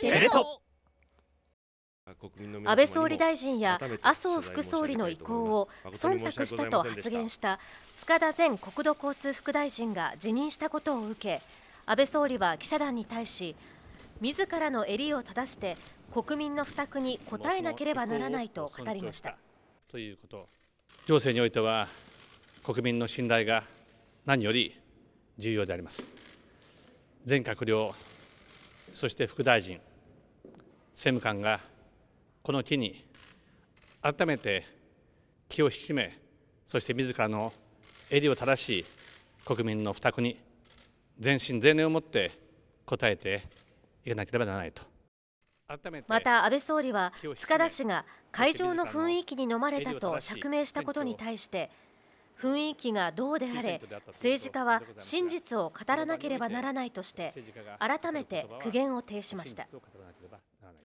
テレ東安倍総理大臣や麻生副総理の意向を忖度したと発言した塚田前国土交通副大臣が辞任したことを受け安倍総理は記者団に対し自らの襟を正して国民の負託に応えなければならないと語りましたということ情勢においては国民の信頼が何より重要であります前閣僚そして副大臣政務官がこの機に改めて気を引き締めそして自らの襟を正しい国民の負託に全身全霊をもって応えていかなければならないとまた安倍総理は塚田氏が会場の雰囲気に飲まれたと釈明したことに対して雰囲気がどうであれ政治家は真実を語らなければならないとして改めて苦言を呈しました。